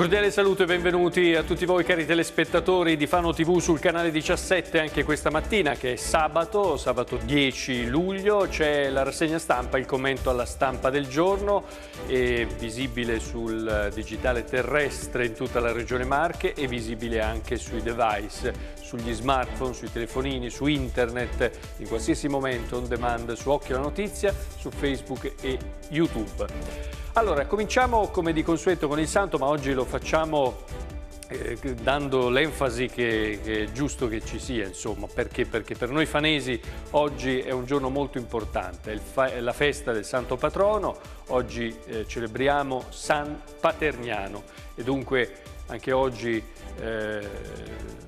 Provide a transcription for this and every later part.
cordiale saluto e benvenuti a tutti voi cari telespettatori di Fano TV sul canale 17 anche questa mattina che è sabato, sabato 10 luglio, c'è la rassegna stampa, il commento alla stampa del giorno, è visibile sul digitale terrestre in tutta la regione Marche e visibile anche sui device sugli smartphone, sui telefonini, su internet, in qualsiasi momento on demand, su Occhio la Notizia, su Facebook e YouTube. Allora, cominciamo come di consueto con il santo, ma oggi lo facciamo eh, dando l'enfasi che, che, è giusto che ci sia, insomma, perché? perché? per noi fanesi oggi è un giorno molto importante, è, è la festa del Santo Patrono, oggi eh, celebriamo San Paterniano e dunque anche oggi eh,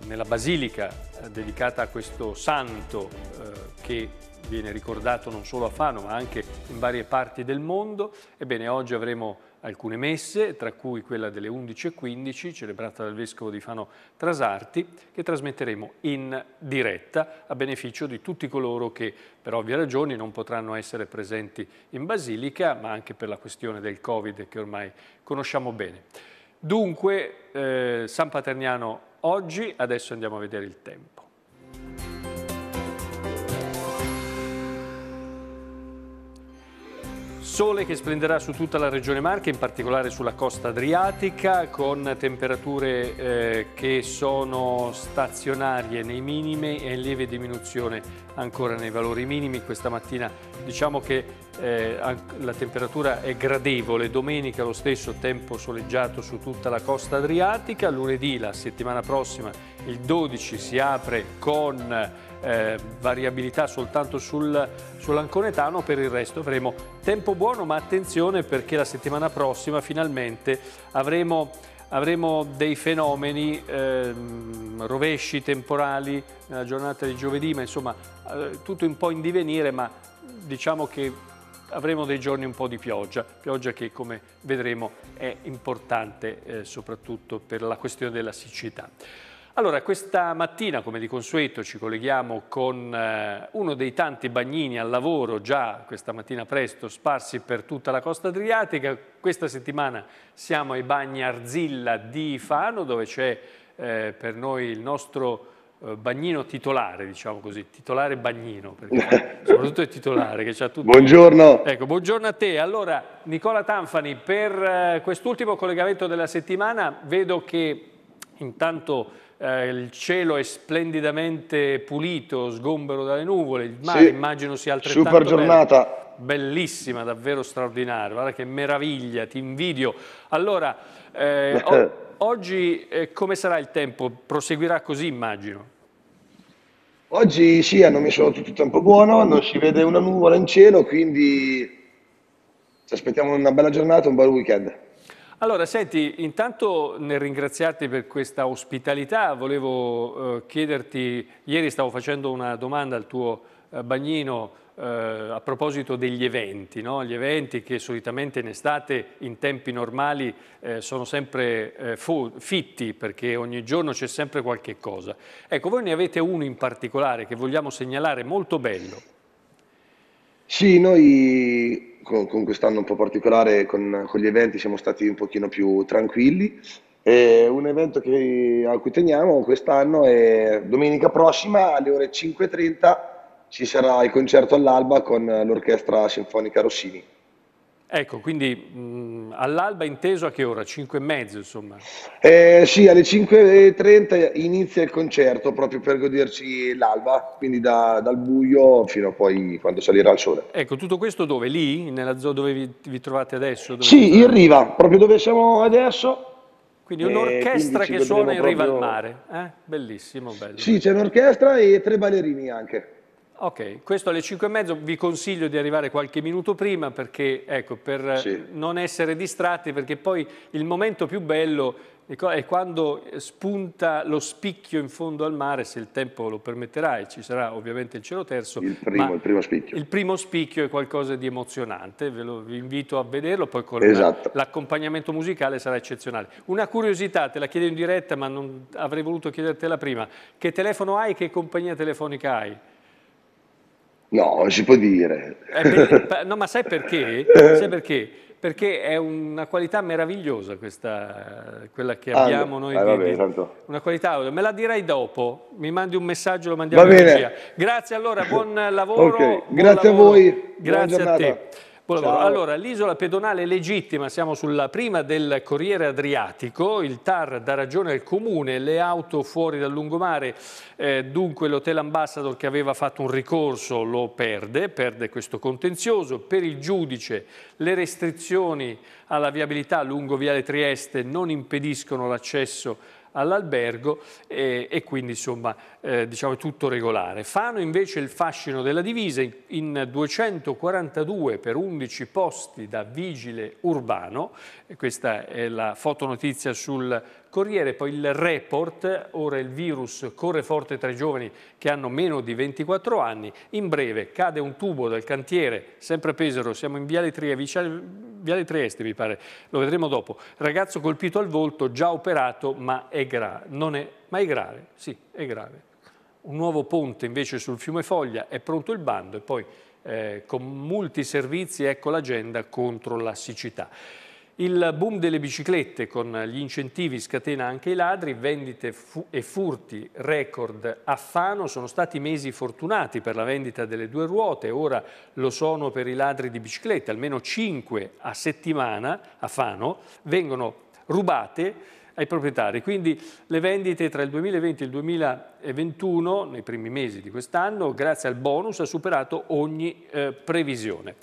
nella basilica eh, dedicata a questo santo eh, che viene ricordato non solo a Fano ma anche in varie parti del mondo, ebbene oggi avremo alcune messe, tra cui quella delle 11.15, celebrata dal Vescovo di Fano Trasarti, che trasmetteremo in diretta a beneficio di tutti coloro che per ovvie ragioni non potranno essere presenti in Basilica, ma anche per la questione del Covid che ormai conosciamo bene. Dunque, eh, San Paterniano oggi, adesso andiamo a vedere il tempo. Sole che splenderà su tutta la regione Marche, in particolare sulla costa adriatica, con temperature eh, che sono stazionarie nei minimi e in lieve diminuzione ancora nei valori minimi. Questa mattina diciamo che eh, la temperatura è gradevole, domenica lo stesso tempo soleggiato su tutta la costa adriatica, lunedì la settimana prossima il 12 si apre con eh, variabilità soltanto sul, sull'anconetano, per il resto avremo tempo buono ma attenzione perché la settimana prossima finalmente avremo avremo dei fenomeni, ehm, rovesci temporali nella giornata di giovedì, ma insomma eh, tutto un po' in divenire, ma diciamo che avremo dei giorni un po' di pioggia, pioggia che come vedremo è importante eh, soprattutto per la questione della siccità. Allora, questa mattina, come di consueto, ci colleghiamo con eh, uno dei tanti bagnini al lavoro, già questa mattina presto, sparsi per tutta la costa adriatica. Questa settimana siamo ai bagni Arzilla di Fano, dove c'è eh, per noi il nostro eh, bagnino titolare, diciamo così, titolare Bagnino, soprattutto il titolare che c'ha tutto. Buongiorno. Ecco, buongiorno a te. Allora, Nicola Tanfani, per eh, quest'ultimo collegamento della settimana vedo che intanto eh, il cielo è splendidamente pulito, sgombero dalle nuvole, il mare sì, immagino sia altrettanto Super giornata. Bello bellissima, davvero straordinaria, guarda che meraviglia, ti invidio. Allora, eh, ho, Oggi eh, come sarà il tempo? Proseguirà così immagino. Oggi sì, hanno messo tutto il tempo buono, non si vede una nuvola in cielo, quindi ci aspettiamo una bella giornata, un bel weekend. Allora, senti, intanto nel ringraziarti per questa ospitalità, volevo eh, chiederti, ieri stavo facendo una domanda al tuo eh, bagnino eh, a proposito degli eventi, no? gli eventi che solitamente in estate in tempi normali eh, sono sempre eh, fitti perché ogni giorno c'è sempre qualche cosa. Ecco, voi ne avete uno in particolare che vogliamo segnalare molto bello. Sì, noi con, con quest'anno un po' particolare, con, con, gli eventi siamo stati un pochino più tranquilli. E un evento che, a cui teniamo quest'anno è domenica prossima alle ore 5.30 ci sarà il concerto all'alba con eh, l'Orchestra Sinfonica Rossini. Ecco, quindi mh, mm, all'alba inteso a che ora? 5 e mezzo, insomma? Eh, sì, alle 5.30 inizia il concerto proprio per goderci l'alba, quindi da, dal buio fino a poi quando salirà il sole. Ecco, tutto questo dove? Lì? Nella zona dove vi, vi trovate adesso? sì, in riva, proprio dove siamo adesso. Quindi eh, un'orchestra che suona in riva proprio... al mare, eh? bellissimo, bello. Sì, c'è un'orchestra e tre ballerini anche. Ok, questo alle 5 e mezzo, vi consiglio di arrivare qualche minuto prima perché, ecco, per sì. non essere distratti, perché poi il momento più bello è quando spunta lo spicchio in fondo al mare, se il tempo lo permetterà, e ci sarà ovviamente il cielo terzo. Il primo, il primo spicchio. Il primo spicchio è qualcosa di emozionante, ve lo, vi invito a vederlo, poi con esatto. l'accompagnamento musicale sarà eccezionale. Una curiosità, te la chiedo in diretta, ma non, avrei voluto chiedertela prima, che telefono hai e che compagnia telefonica hai? No, non si può dire. Eh, per, no, ma sai perché? Eh. Sai perché? Perché è una qualità meravigliosa questa, quella che ah, abbiamo noi. Ah, vabbè, tanto. Una qualità, me la dirai dopo, mi mandi un messaggio, lo mandiamo Va bene. Grazie allora, buon lavoro. Okay. Buon grazie lavoro. a voi. Grazie a te. Allora, l'isola pedonale legittima, siamo sulla prima del Corriere Adriatico, il TAR dà ragione al comune, le auto fuori dal lungomare, eh, dunque l'Hotel Ambassador che aveva fatto un ricorso lo perde, perde questo contenzioso, per il giudice le restrizioni alla viabilità lungo Viale Trieste non impediscono l'accesso all'albergo e, e, quindi insomma eh, diciamo tutto regolare. Fano invece il fascino della divisa in 242 per 11 posti da vigile urbano, questa è la fotonotizia sul Corriere poi il report, ora il virus corre forte tra i giovani che hanno meno di 24 anni, in breve cade un tubo dal cantiere, sempre Pesaro, siamo in Viale, Tria, Viale Trieste mi pare, lo vedremo dopo, ragazzo colpito al volto, già operato ma è grave, non è, ma è grave, sì è grave. Un nuovo ponte invece sul fiume Foglia, è pronto il bando e poi eh, con molti servizi ecco l'agenda contro la siccità. Il boom delle biciclette con gli incentivi scatena anche i ladri, vendite fu e furti record a Fano, sono stati mesi fortunati per la vendita delle due ruote, ora lo sono per i ladri di biciclette, almeno 5 a settimana a Fano vengono rubate ai proprietari. Quindi le vendite tra il 2020 e il 2021, nei primi mesi di quest'anno, grazie al bonus, ha superato ogni eh, previsione.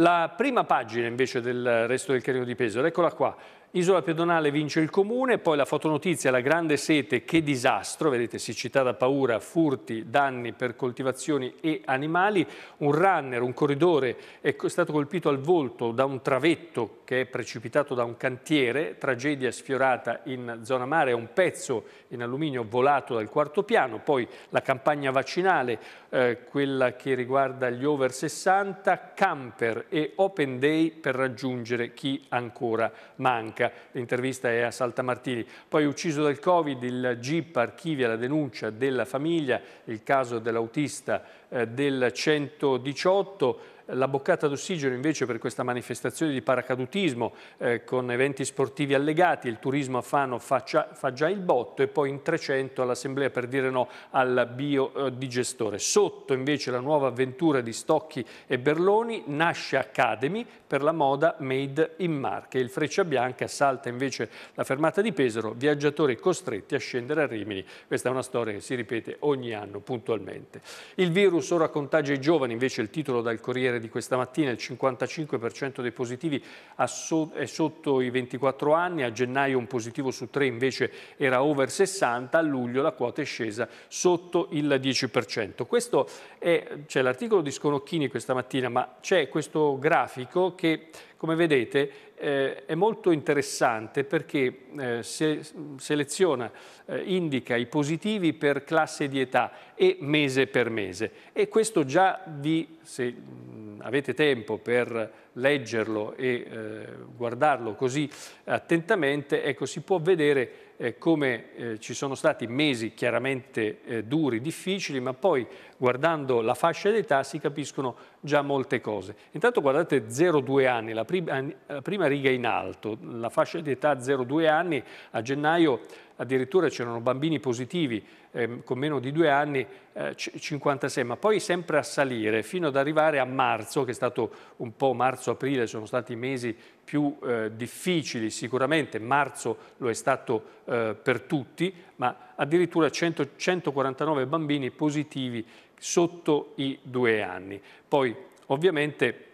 La prima pagina invece del resto del Carino di Pesaro, eccola qua, Isola pedonale vince il comune, poi la fotonotizia, la grande sete, che disastro, vedete siccità da paura, furti, danni per coltivazioni e animali, un runner, un corridore è stato colpito al volto da un travetto che è precipitato da un cantiere, tragedia sfiorata in zona mare, un pezzo in alluminio volato dal quarto piano, poi la campagna vaccinale, eh, quella che riguarda gli over 60, camper e open day per raggiungere chi ancora manca. Bianca, l'intervista è a Saltamartini. Poi ucciso dal Covid, il GIP archivia la denuncia della famiglia, il caso dell'autista eh, del 118 la boccata d'ossigeno invece per questa manifestazione di paracadutismo eh, con eventi sportivi allegati, il turismo a Fano fa, fa già il botto e poi in 300 all'assemblea per dire no al biodigestore. Eh, Sotto invece la nuova avventura di Stocchi e Berloni nasce Academy per la moda made in Marche. Il Freccia Bianca salta invece la fermata di Pesaro, viaggiatori costretti a scendere a Rimini. Questa è una storia che si ripete ogni anno puntualmente. Il virus ora contagia i giovani, invece il titolo dal Corriere Corriere di questa mattina, il 55% dei positivi è sotto i 24 anni, a gennaio un positivo su tre invece era over 60, a luglio la quota è scesa sotto il 10%. Questo è, c'è l'articolo di Sconocchini questa mattina, ma c'è questo grafico che come vedete eh, è molto interessante perché eh, se, seleziona, eh, indica i positivi per classe di età e mese per mese e questo già vi, se mh, avete tempo per leggerlo e eh, guardarlo così attentamente, ecco, si può vedere eh, come eh, ci sono stati mesi chiaramente eh, duri, difficili, ma poi guardando la fascia d'età si capiscono già molte cose. Intanto guardate 0,2 anni, la prima, la prima riga in alto, la fascia d'età 0,2 anni a gennaio addirittura c'erano bambini positivi eh, con meno di due anni, eh, 56, ma poi sempre a salire fino ad arrivare a marzo, che è stato un po' marzo-aprile, sono stati i mesi più eh, difficili sicuramente, marzo lo è stato eh, per tutti, ma addirittura 100, 149 bambini positivi sotto i due anni. Poi ovviamente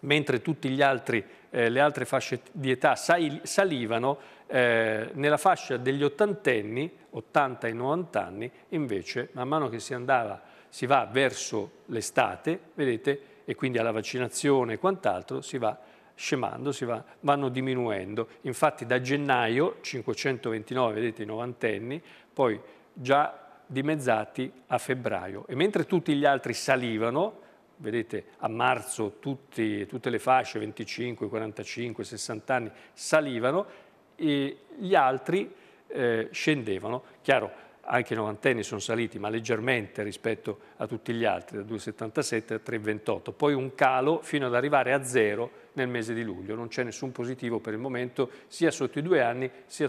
mentre tutte eh, le altre fasce di età salivano, eh, nella fascia degli ottantenni, 80 e 90 anni, invece, man mano che si andava, si va verso l'estate, vedete, e quindi alla vaccinazione e quant'altro, si va scemando, si va, vanno diminuendo. Infatti da gennaio 529, vedete, i novantenni, poi già dimezzati a febbraio. E mentre tutti gli altri salivano, vedete a marzo tutti, tutte le fasce, 25, 45, 60 anni, salivano, e gli altri eh, scendevano. Chiaro, anche i novantenni sono saliti, ma leggermente rispetto a tutti gli altri, da 2,77 a 3,28. Poi un calo fino ad arrivare a zero nel mese di luglio. Non c'è nessun positivo per il momento, sia sotto i due anni, sia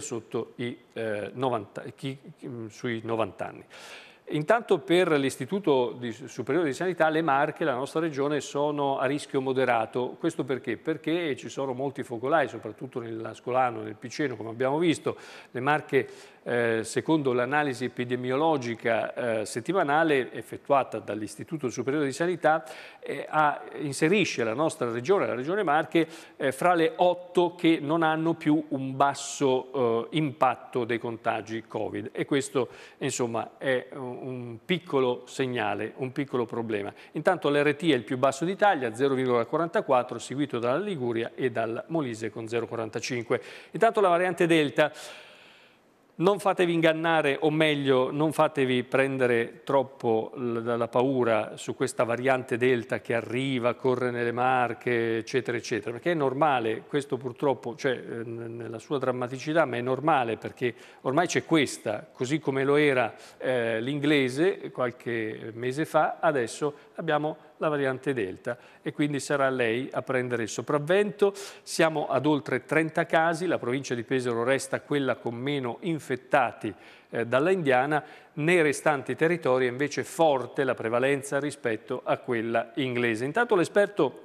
i, eh, 90, chi, chi, sui 90 anni. Intanto per l'Istituto Superiore di Sanità le Marche, la nostra regione, sono a rischio moderato. Questo perché? Perché ci sono molti focolai, soprattutto nell'Ascolano, nel Piceno, come abbiamo visto. Le Marche eh, secondo l'analisi epidemiologica eh, settimanale effettuata dall'Istituto Superiore di Sanità, eh, ha, inserisce la nostra regione, la regione Marche, eh, fra le otto che non hanno più un basso eh, impatto dei contagi Covid. E questo, insomma, è un piccolo segnale, un piccolo problema. Intanto l'RT è il più basso d'Italia, 0,44, seguito dalla Liguria e dal Molise con 0,45. Intanto la variante Delta. Non fatevi ingannare, o meglio, non fatevi prendere troppo dalla paura su questa variante Delta che arriva, corre nelle marche, eccetera, eccetera, perché è normale, questo purtroppo, cioè nella sua drammaticità, ma è normale perché ormai c'è questa, così come lo era eh, l'inglese qualche mese fa, adesso abbiamo la variante Delta e quindi sarà lei a prendere il sopravvento. Siamo ad oltre 30 casi, la provincia di Pesaro resta quella con meno infettati eh, dalla indiana, nei restanti territori è invece forte la prevalenza rispetto a quella inglese. Intanto l'esperto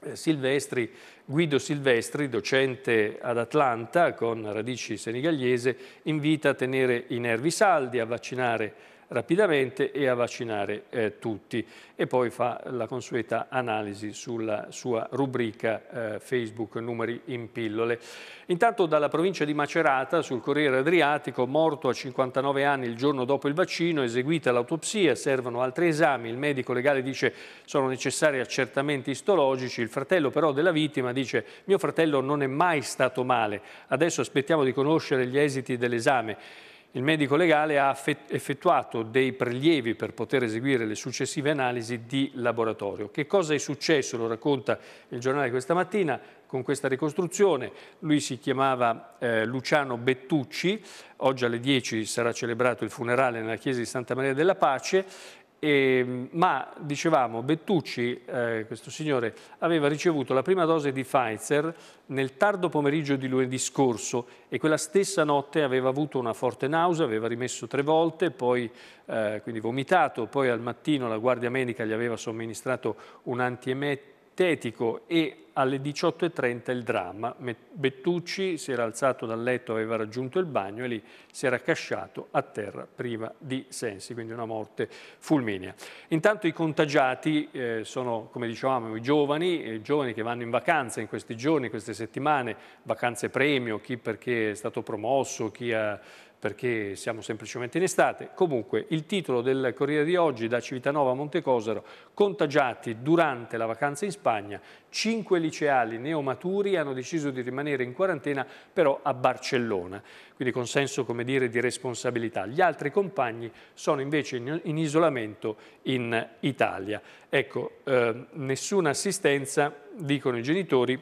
eh, Silvestri, Guido Silvestri, docente ad Atlanta con radici senegalese, invita a tenere i nervi saldi, a vaccinare rapidamente e a vaccinare eh, tutti. E poi fa la consueta analisi sulla sua rubrica eh, Facebook Numeri in pillole. Intanto dalla provincia di Macerata, sul Corriere Adriatico, morto a 59 anni il giorno dopo il vaccino, eseguita l'autopsia, servono altri esami, il medico legale dice sono necessari accertamenti istologici, il fratello però della vittima dice mio fratello non è mai stato male, adesso aspettiamo di conoscere gli esiti dell'esame il medico legale ha effettuato dei prelievi per poter eseguire le successive analisi di laboratorio. Che cosa è successo? Lo racconta il giornale questa mattina con questa ricostruzione. Lui si chiamava eh, Luciano Bettucci, oggi alle 10 sarà celebrato il funerale nella chiesa di Santa Maria della Pace e, ehm, ma dicevamo, Bettucci, eh, questo signore, aveva ricevuto la prima dose di Pfizer nel tardo pomeriggio di lunedì scorso e quella stessa notte aveva avuto una forte nausea, aveva rimesso tre volte, poi eh, quindi vomitato, poi al mattino la guardia medica gli aveva somministrato un antiemettico Tetico e alle 18.30 il dramma. Bettucci si era alzato dal letto, aveva raggiunto il bagno e lì si era accasciato a terra priva di sensi, quindi una morte fulminea. Intanto i contagiati eh, sono, come dicevamo, i giovani, i giovani che vanno in vacanza in questi giorni, queste settimane, vacanze premio, chi perché è stato promosso, chi ha perché siamo semplicemente in estate. Comunque il titolo del Corriere di oggi da Civitanova a Montecosero, contagiati durante la vacanza in Spagna, cinque liceali neomaturi hanno deciso di rimanere in quarantena però a Barcellona, quindi con senso come dire di responsabilità. Gli altri compagni sono invece in, in isolamento in Italia. Ecco, eh, nessuna assistenza, dicono i genitori,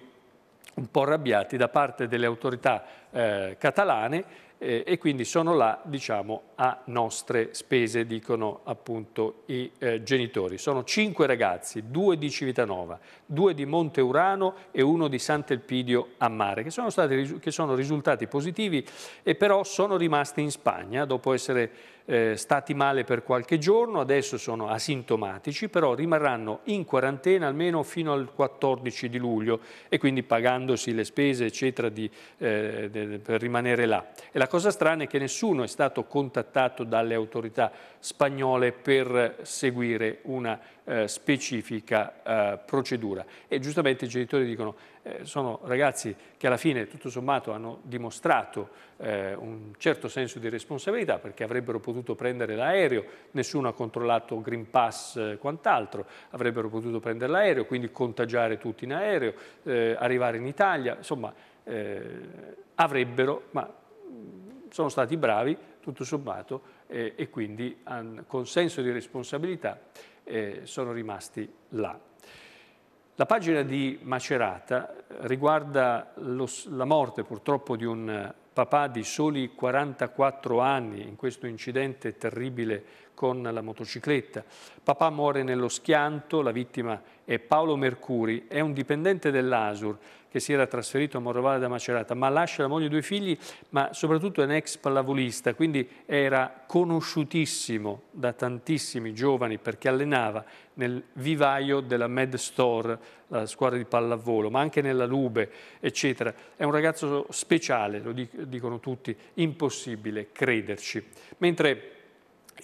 un po' arrabbiati da parte delle autorità eh, catalane eh, e quindi sono là diciamo, a nostre spese, dicono appunto i eh, genitori. Sono cinque ragazzi, due di Civitanova, due di Monte Urano e uno di Sant'Elpidio a Mare, che sono, stati, che sono risultati positivi e però sono rimasti in Spagna dopo essere eh, stati male per qualche giorno, adesso sono asintomatici, però rimarranno in quarantena almeno fino al 14 di luglio e quindi pagandosi le spese eccetera di, eh, de, per rimanere là. E la cosa strana è che nessuno è stato contattato dalle autorità spagnole per seguire una eh, specifica eh, procedura. E giustamente i genitori dicono, eh, sono ragazzi che alla fine tutto sommato hanno dimostrato eh, un certo senso di responsabilità perché avrebbero potuto prendere l'aereo, nessuno ha controllato Green Pass e eh, quant'altro, avrebbero potuto prendere l'aereo, quindi contagiare tutti in aereo, eh, arrivare in Italia, insomma avrebbero, ma sono stati bravi tutto sommato e quindi con senso di responsabilità eh, sono rimasti là. La pagina di Macerata riguarda lo, la morte purtroppo di un papà di soli 44 anni in questo incidente terribile con la motocicletta. Papà muore nello schianto, la vittima è Paolo Mercuri, è un dipendente dell'Asur che si era trasferito a Morovale da Macerata, ma lascia la moglie e due figli, ma soprattutto è un ex pallavolista, quindi era conosciutissimo da tantissimi giovani perché allenava nel vivaio della Med Store, la squadra di pallavolo, ma anche nella Lube, eccetera. È un ragazzo speciale, lo dicono tutti, impossibile crederci. Mentre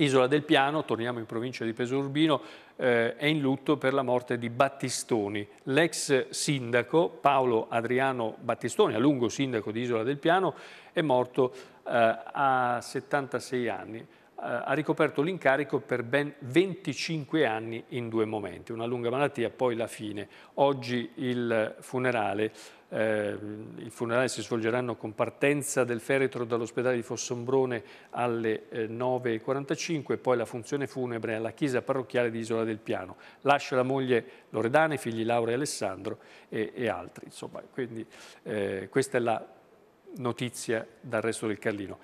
Isola del Piano, torniamo in provincia di Pesorurbino, eh, è in lutto per la morte di Battistoni. L'ex sindaco Paolo Adriano Battistoni, a lungo sindaco di Isola del Piano, è morto eh, a 76 anni. Eh, ha ricoperto l'incarico per ben 25 anni in due momenti, una lunga malattia, poi la fine. Oggi il funerale eh, I funerali si svolgeranno con partenza del feretro dall'ospedale di Fossombrone alle 9.45 eh, poi la funzione funebre alla chiesa parrocchiale di Isola del Piano. Lascia la moglie Loredana, i figli Laura e Alessandro e, e altri. Insomma, quindi eh, questa è la notizia dal resto del Carlino.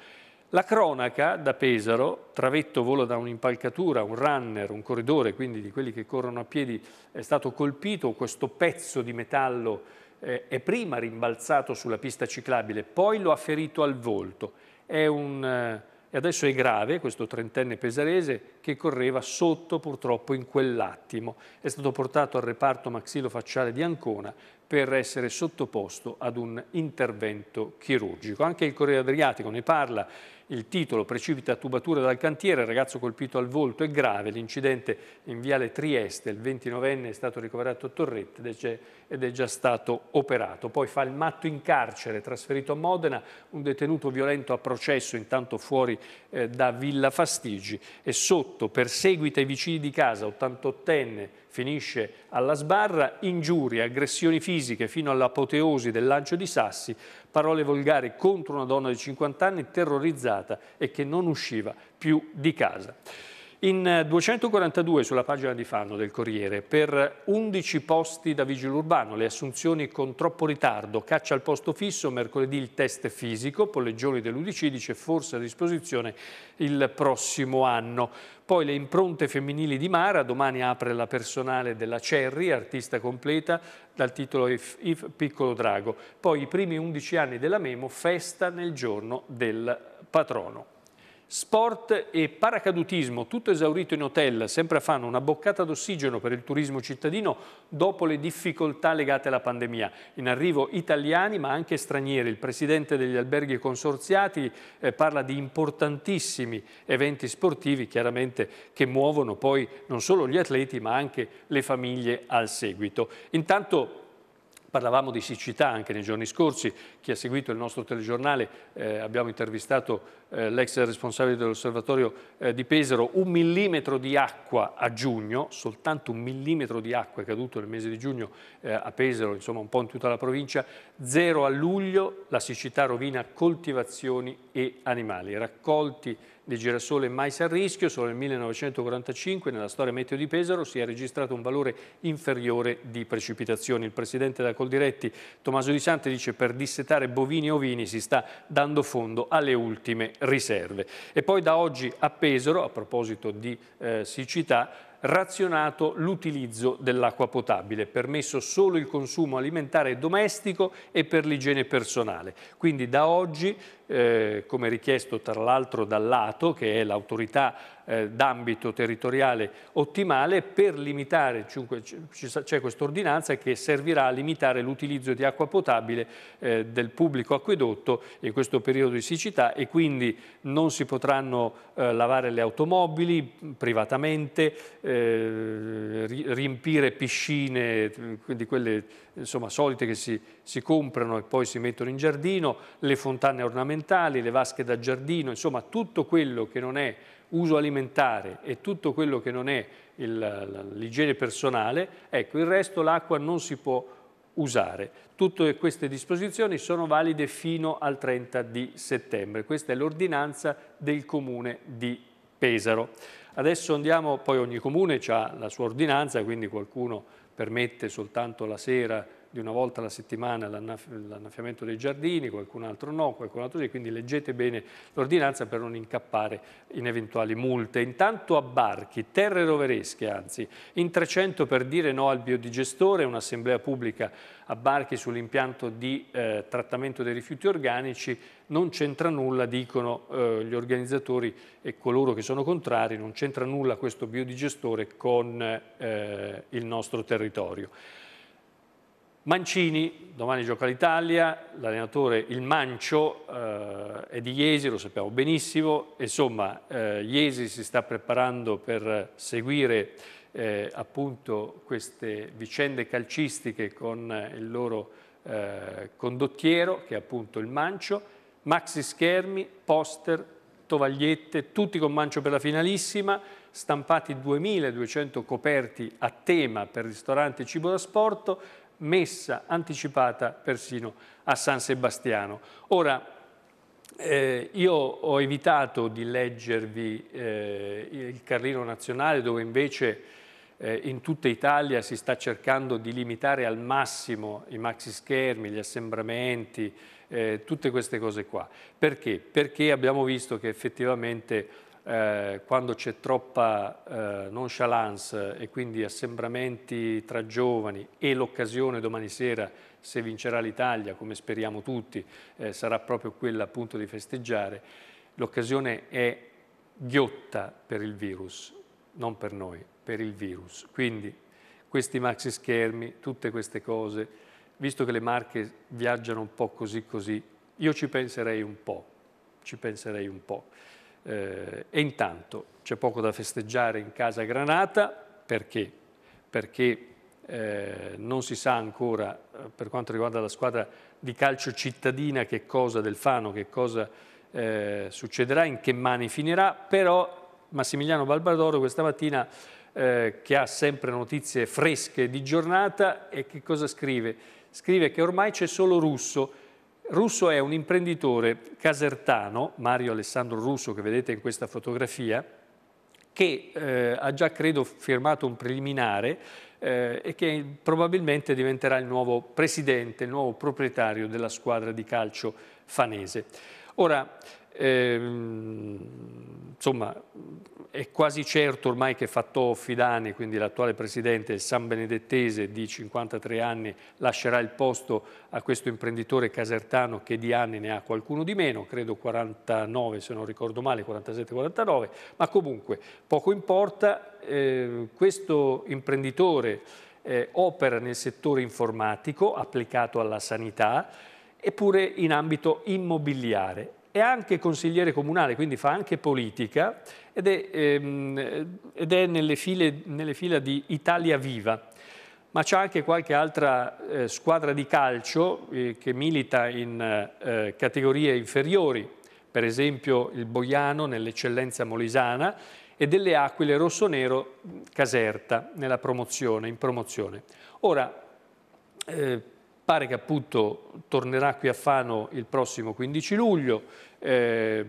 La cronaca da Pesaro, Travetto vola da un'impalcatura, un runner, un corridore, quindi di quelli che corrono a piedi, è stato colpito questo pezzo di metallo eh, è prima rimbalzato sulla pista ciclabile, poi lo ha ferito al volto. È Un, eh, adesso è grave questo trentenne pesarese che correva sotto purtroppo in quell'attimo. È stato portato al reparto maxilofacciale di Ancona per essere sottoposto ad un intervento chirurgico. Anche il Corriere Adriatico ne parla, il titolo precipita tubatura dal cantiere, il ragazzo colpito al volto è grave, l'incidente in Viale Trieste, il 29enne è stato ricoverato a Torrette ed è già stato operato. Poi fa il matto in carcere, trasferito a Modena, un detenuto violento a processo intanto fuori eh, da Villa Fastigi e sotto perseguita i vicini di casa, 88enne, finisce alla sbarra, ingiurie, aggressioni fisiche fino all'apoteosi del lancio di sassi, parole volgari contro una donna di 50 anni terrorizzata e che non usciva più di casa. In 242 eh, sulla pagina di Fanno del Corriere, per 11 posti da vigile urbano, le assunzioni con troppo ritardo, caccia al posto fisso, mercoledì il test fisico, Polleggioni dell'Udc dice forse a disposizione il prossimo anno. Poi le impronte femminili di Mara, domani apre la personale della Cerri, artista completa, dal titolo If, If Piccolo Drago. Poi i primi 11 anni della Memo, festa nel giorno del patrono sport e paracadutismo, tutto esaurito in hotel, sempre a Fano, una boccata d'ossigeno per il turismo cittadino dopo le difficoltà legate alla pandemia. In arrivo italiani ma anche stranieri, il presidente degli alberghi consorziati eh, parla di importantissimi eventi sportivi chiaramente che muovono poi non solo gli atleti ma anche le famiglie al seguito. Intanto Parlavamo di siccità anche nei giorni scorsi, chi ha seguito il nostro telegiornale eh, abbiamo intervistato eh, l'ex responsabile dell'osservatorio eh, di Pesaro, un millimetro di acqua a giugno, soltanto un millimetro di acqua è caduto nel mese di giugno eh, a Pesaro, insomma un po' in tutta la provincia, zero a luglio, la siccità rovina coltivazioni e animali, raccolti di girasole mais a rischio, solo nel 1945 nella storia meteo di Pesaro si è registrato un valore inferiore di precipitazioni. Il presidente da Coldiretti, Tommaso Di Sante, dice che per dissetare bovini e ovini si sta dando fondo alle ultime riserve. E poi da oggi a Pesaro, a proposito di eh, siccità, razionato l'utilizzo dell'acqua potabile, permesso solo il consumo alimentare domestico e per l'igiene personale. Quindi da oggi eh, come richiesto tra l'altro dall'ATO, che è l'autorità eh, d'ambito territoriale ottimale, per limitare, c'è questa ordinanza che servirà a limitare l'utilizzo di acqua potabile eh, del pubblico acquedotto in questo periodo di siccità e quindi non si potranno eh, lavare le automobili privatamente, eh, riempire piscine quindi quelle insomma, solite che si, si, comprano e poi si mettono in giardino, le fontane ornamentali, le vasche da giardino, insomma tutto quello che non è uso alimentare e tutto quello che non è l'igiene personale, ecco il resto l'acqua non si può usare. Tutte queste disposizioni sono valide fino al 30 di settembre. Questa è l'ordinanza del Comune di Pesaro. Adesso andiamo, poi ogni comune ha la sua ordinanza, quindi qualcuno permette soltanto la sera di una volta alla settimana l'annaffiamento dei giardini, qualcun altro no, qualcun altro sì, quindi leggete bene l'ordinanza per non incappare in eventuali multe. Intanto a Barchi, terre roveresche anzi, in 300 per dire no al biodigestore, un'assemblea pubblica a Barchi sull'impianto di eh, trattamento dei rifiuti organici, non c'entra nulla, dicono eh, gli organizzatori e coloro che sono contrari, non c'entra nulla questo biodigestore con eh, il nostro territorio. Mancini, domani gioca l'Italia, l'allenatore il Mancio eh, è di Iesi, lo sappiamo benissimo, insomma eh, Iesi si sta preparando per seguire eh, appunto queste vicende calcistiche con il loro eh, condottiero che è appunto il Mancio, maxi schermi, poster, tovagliette, tutti con Mancio per la finalissima, stampati 2200 coperti a tema per ristoranti e cibo da sporto, messa anticipata persino a San Sebastiano. Ora, eh, io ho evitato di leggervi eh, il Carlino Nazionale dove invece eh, in tutta Italia si sta cercando di limitare al massimo i maxi schermi, gli assembramenti, eh, tutte queste cose qua. Perché? Perché abbiamo visto che effettivamente eh, quando c'è troppa eh, nonchalance e quindi assembramenti tra giovani e l'occasione domani sera, se vincerà l'Italia, come speriamo tutti, eh, sarà proprio quella appunto di festeggiare, l'occasione è ghiotta per il virus, non per noi, per il virus. Quindi questi maxi schermi, tutte queste cose, visto che le marche viaggiano un po' così così, io ci penserei un po', ci penserei un po'. Eh, e intanto c'è poco da festeggiare in casa Granata perché? Perché eh, non si sa ancora eh, per quanto riguarda la squadra di calcio cittadina che cosa del Fano, che cosa eh, succederà, in che mani finirà, però Massimiliano Balbardoro questa mattina eh, che ha sempre notizie fresche di giornata e che cosa scrive? Scrive che ormai c'è solo Russo, Russo è un imprenditore casertano, Mario Alessandro Russo che vedete in questa fotografia, che eh, ha già credo firmato un preliminare eh, e che probabilmente diventerà il nuovo presidente, il nuovo proprietario della squadra di calcio fanese. Ora, Ehm, insomma, è quasi certo ormai che Fatto Fidani, quindi l'attuale presidente del San Benedettese di 53 anni, lascerà il posto a questo imprenditore casertano che di anni ne ha qualcuno di meno, credo 49 se non ricordo male, 47-49, ma comunque poco importa, eh, questo imprenditore eh, opera nel settore informatico applicato alla sanità, eppure in ambito immobiliare è anche consigliere comunale, quindi fa anche politica ed è, ehm, ed è nelle, file, nelle fila di Italia Viva, ma c'è anche qualche altra eh, squadra di calcio eh, che milita in eh, categorie inferiori, per esempio il Boiano nell'eccellenza molisana e delle Aquile Rossonero Caserta nella promozione, in promozione. Ora, eh, Pare che appunto tornerà qui a Fano il prossimo 15 luglio, eh,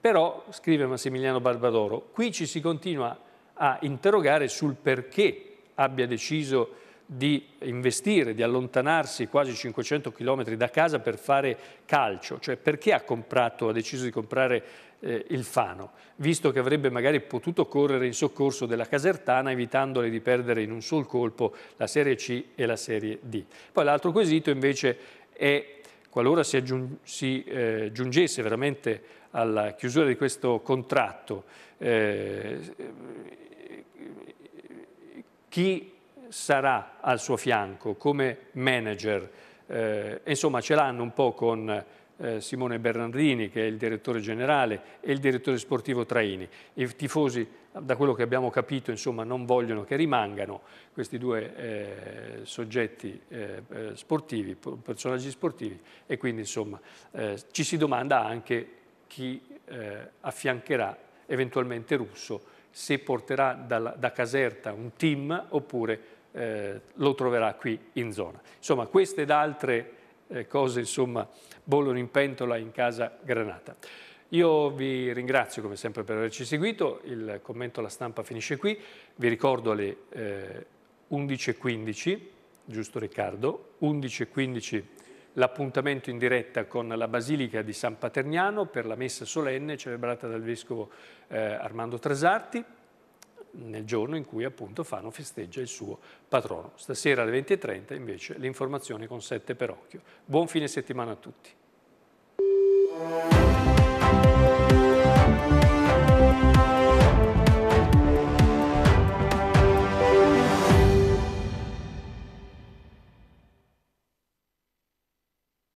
però, scrive Massimiliano Barbadoro, qui ci si continua a interrogare sul perché abbia deciso di investire, di allontanarsi quasi 500 km da casa per fare calcio, cioè perché ha, comprato, ha deciso di comprare eh, il Fano, visto che avrebbe magari potuto correre in soccorso della Casertana evitandole di perdere in un sol colpo la Serie C e la Serie D. Poi l'altro quesito invece è qualora si, si eh, giungesse veramente alla chiusura di questo contratto, eh, chi sarà al suo fianco come manager. Eh, insomma, ce l'hanno un po' con eh, Simone Bernardini, che è il direttore generale, e il direttore sportivo Traini. I tifosi, da quello che abbiamo capito, insomma, non vogliono che rimangano questi due eh, soggetti eh, eh, sportivi, personaggi sportivi, e quindi insomma, eh, ci si domanda anche chi affiancherà eventualmente Russo se porterà da Caserta un team oppure eh, lo troverà qui in zona. Insomma, queste ed altre eh, cose insomma, bollono in pentola in casa Granata. Io vi ringrazio come sempre per averci seguito, il commento alla stampa finisce qui, vi ricordo alle eh, 11.15, giusto Riccardo, 11.15 l'appuntamento in diretta con la Basilica di San Paterniano per la messa solenne celebrata dal Vescovo eh, Armando Trasarti nel giorno in cui appunto Fano festeggia il suo patrono. Stasera alle 20.30 invece le informazioni con Sette occhio. Buon fine settimana a tutti.